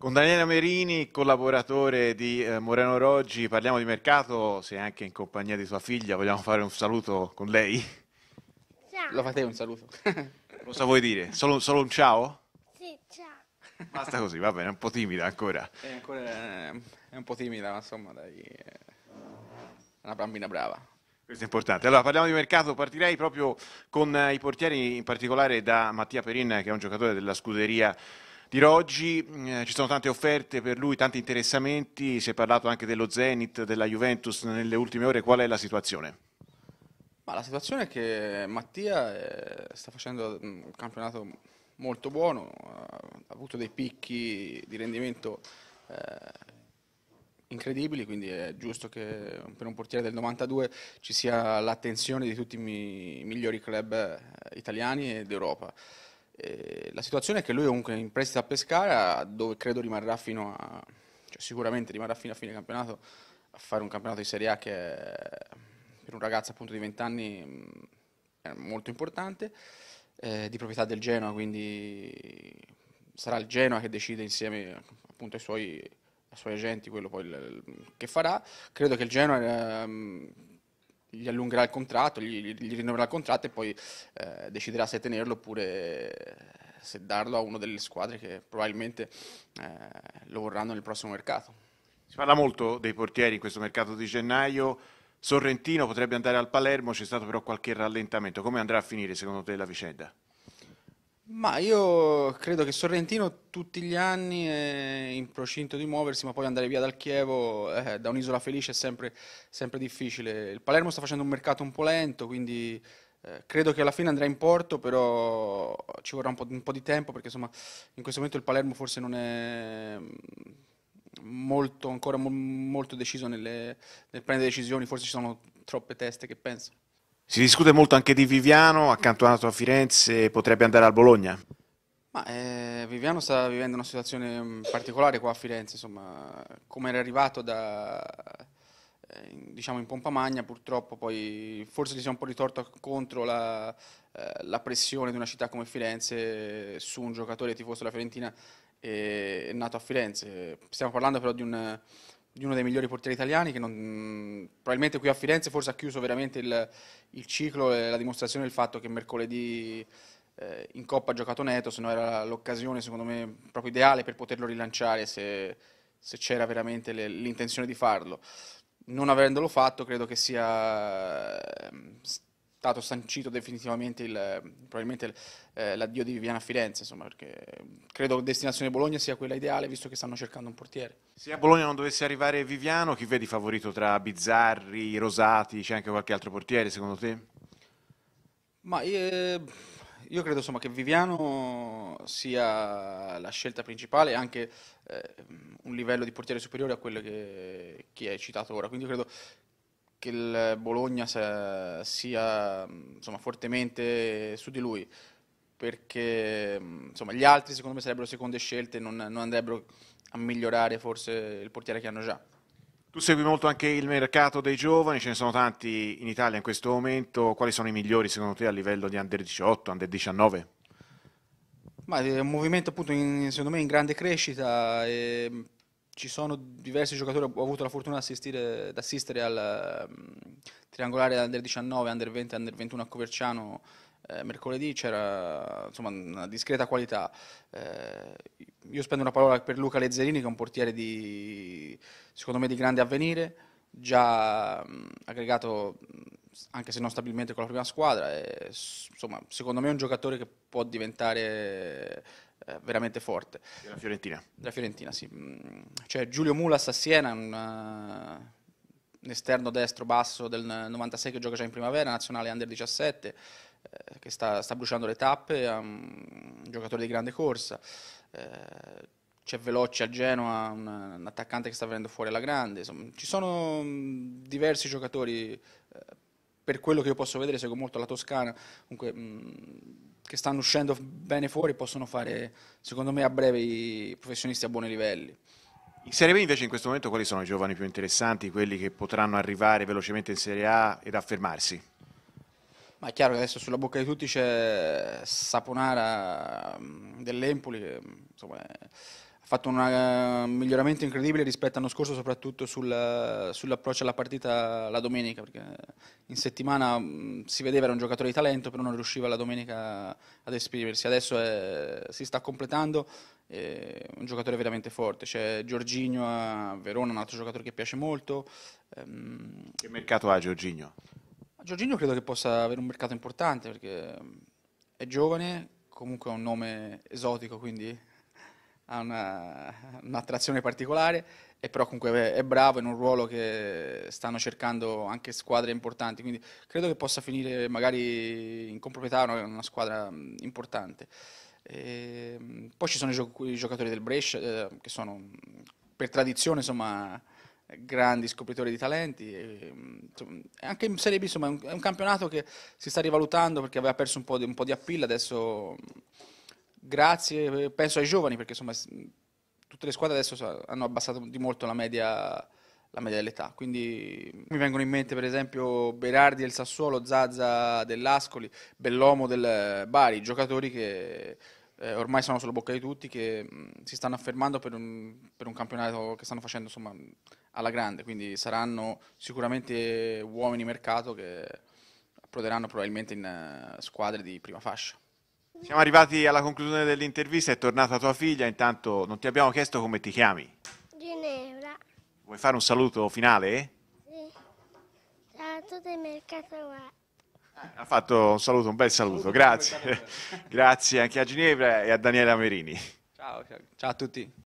Con Daniele Merini, collaboratore di eh, Moreno Roggi, parliamo di mercato, se anche in compagnia di sua figlia vogliamo fare un saluto con lei? Ciao. Lo fate un saluto. Cosa vuoi dire? Solo, solo, un ciao? Sì, ciao. Basta così, va bene, è un po' timida ancora. È ancora è un po' timida, ma insomma, dai, è una bambina brava. Questo è importante. Allora parliamo di mercato, partirei proprio con eh, i portieri, in particolare da Mattia Perin, che è un giocatore della scuderia di Roggi, mm, eh, ci sono tante offerte per lui, tanti interessamenti, si è parlato anche dello Zenit, della Juventus nelle ultime ore, qual è la situazione? Ma la situazione è che Mattia eh, sta facendo mm, un campionato molto buono, eh, ha avuto dei picchi di rendimento eh, incredibili, quindi è giusto che per un portiere del 92 ci sia l'attenzione di tutti i migliori club eh, italiani ed Europa. Eh, la situazione è che lui comunque in prestito a Pescara, dove credo rimarrà fino a... Cioè sicuramente rimarrà fino a fine campionato a fare un campionato di Serie A che eh, per un ragazzo appunto di 20 anni mm, è molto importante, eh, di proprietà del Genoa, quindi sarà il Genoa che decide insieme appunto ai suoi, ai suoi agenti quello poi il, il, che farà. Credo che il Genoa... Eh, gli allungherà il contratto, gli, gli rinnoverà il contratto e poi eh, deciderà se tenerlo oppure eh, se darlo a una delle squadre che probabilmente eh, lo vorranno nel prossimo mercato. Si parla molto dei portieri in questo mercato di gennaio. Sorrentino potrebbe andare al Palermo, c'è stato però qualche rallentamento. Come andrà a finire secondo te la vicenda? Ma io credo che Sorrentino tutti gli anni è in procinto di muoversi, ma poi andare via dal Chievo, eh, da un'isola felice, è sempre, sempre, difficile. Il Palermo sta facendo un mercato un po' lento, quindi eh, credo che alla fine andrà in porto, però ci vorrà un po', un po di tempo, perché insomma in questo momento il Palermo forse non è mm, molto, ancora mo molto deciso nelle, nel prendere decisioni, forse ci sono troppe teste che pensano. Si discute molto anche di Viviano, accantonato a Firenze, potrebbe andare al Bologna? Ma, eh, Viviano sta vivendo una situazione mm, particolare qua a Firenze, insomma, come era arrivato da, eh, diciamo in pompa magna, purtroppo poi forse gli si è un po' ritorto contro la, eh, la pressione di una città come Firenze su un giocatore tifoso della Fiorentina eh, nato a Firenze. Stiamo parlando però di un di uno dei migliori portieri italiani che non, mm, probabilmente qui a Firenze forse ha chiuso veramente il, il ciclo e la dimostrazione del fatto che mercoledì eh, in Coppa ha giocato Neto, se no era l'occasione secondo me proprio ideale per poterlo rilanciare se, se c'era veramente le, l'intenzione di farlo. Non avendolo fatto credo che sia... Eh, stato sancito definitivamente il, eh, probabilmente eh, l'addio di Viviana a Firenze, insomma, perché mm, credo che destinazione Bologna sia quella ideale visto che stanno cercando un portiere. Se a Bologna non dovesse arrivare Viviano, chi vedi favorito tra Bizzarri, Rosati, c'è anche qualche altro portiere secondo te? Ma io, eh, io credo insomma, che Viviano sia la scelta principale, anche eh, un livello di portiere superiore a quello che chi è citato ora. Quindi io credo che il Bologna sia, sia mm, insomma, fortemente su di lui, perché mm, insomma, gli altri secondo me sarebbero seconde scelte e non, non, andrebbero a migliorare forse il portiere che hanno già. Tu segui molto anche il mercato dei giovani, ce ne sono tanti in Italia in questo momento, quali sono i migliori secondo te a livello di under 18, under 19? Ma è eh, un movimento appunto in, secondo me in grande crescita. E ehm, ci sono diversi giocatori, ho avuto la fortuna di assistere al um, triangolare under 19, under 20, under 21 a Coverciano eh, mercoledì, c'era insomma, una discreta qualità. Eh, io spendo una parola per Luca Lezzerini che è un portiere di, secondo me di grande avvenire, già mh, mm, aggregato mm, anche se non stabilmente con la prima squadra, e, insomma, secondo me è un giocatore che può diventare eh, veramente forte. Della Fiorentina. Della Fiorentina, sì. Mm, cioè, Giulio Mulas a Siena, un, un eh, esterno destro basso del 96 che gioca già in primavera, nazionale under 17, eh, che sta, sta, bruciando le tappe, um, un giocatore di grande corsa. Eh, c'è Veloci a Genoa, un, un, attaccante che sta venendo fuori alla grande. Insomma, ci sono mh, mm, diversi giocatori, eh, per quello che io posso vedere, seguo molto la Toscana, comunque mh, mm, che stanno uscendo bene fuori possono fare, secondo me, a breve i professionisti a buoni livelli. In Serie B invece in questo momento quali sono i giovani più interessanti, quelli che potranno arrivare velocemente in Serie A ed affermarsi? Ma è chiaro che adesso sulla bocca di tutti c'è Saponara mm, dell'Empoli, che insomma è fatto una, un eh, miglioramento incredibile rispetto all'anno scorso, soprattutto sul, eh, sull'approccio alla partita la domenica, perché in settimana mh, mm, si vedeva era un giocatore di talento, però non riusciva la domenica ad esprimersi. Adesso è, eh, si sta completando, è un giocatore veramente forte. C'è Giorginio a Verona, un altro giocatore che piace molto. Ehm, che mercato ha Giorginio? Giorginio credo che possa avere un mercato importante perché mm, è giovane, comunque ha un nome esotico, quindi ha un'attrazione particolare, e però comunque è bravo in un ruolo che stanno cercando anche squadre importanti, quindi credo che possa finire magari in comproprietà una squadra importante. E ehm, poi ci sono i, giocatori del Brescia eh, che sono per tradizione insomma, grandi scopritori di talenti. E, insomma, anche in Serie B insomma, è, un, campionato che si sta rivalutando perché aveva perso un po' di, un po di appeal, adesso grazie, eh, penso ai giovani, perché insomma tutte le squadre adesso hanno abbassato di molto la media, la media dell'età, quindi mi vengono in mente per esempio Berardi del Sassuolo, Zazza dell'Ascoli, Bellomo del Bari, giocatori che eh, ormai sono sulla bocca di tutti, che mh, mm, si stanno affermando per un, per un, campionato che stanno facendo insomma, alla grande, quindi saranno sicuramente uomini mercato che approderanno probabilmente in uh, squadre di prima fascia. Siamo arrivati alla conclusione dell'intervista, è tornata tua figlia, intanto non ti abbiamo chiesto come ti chiami. Ginevra. Vuoi fare un saluto finale? Sì. ciao a tutti mercato guarda. Ha fatto un saluto, un bel saluto, saluto grazie. Grazie anche a Ginevra e a Daniela Merini. Ciao, ciao a tutti.